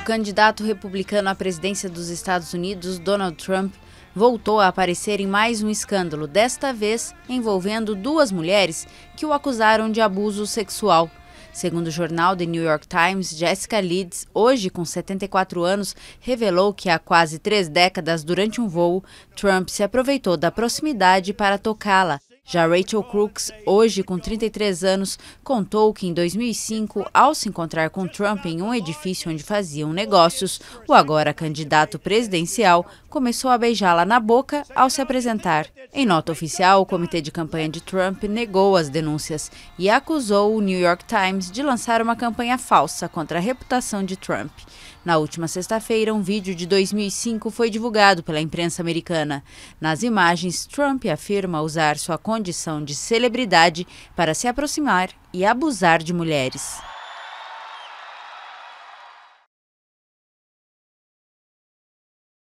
O candidato republicano à presidência dos Estados Unidos, Donald Trump, voltou a aparecer em mais um escândalo, desta vez envolvendo duas mulheres que o acusaram de abuso sexual. Segundo o jornal The New York Times, Jessica Leeds, hoje com 74 anos, revelou que há quase três décadas, durante um voo, Trump se aproveitou da proximidade para tocá-la já Rachel Crooks, hoje com 33 anos, contou que em 2005, ao se encontrar com Trump em um edifício onde faziam negócios, o agora candidato presidencial começou a beijá-la na boca ao se apresentar. Em nota oficial, o comitê de campanha de Trump negou as denúncias e acusou o New York Times de lançar uma campanha falsa contra a reputação de Trump. Na última sexta-feira, um vídeo de 2005 foi divulgado pela imprensa americana. Nas imagens, Trump afirma usar sua condição de celebridade para se aproximar e abusar de mulheres.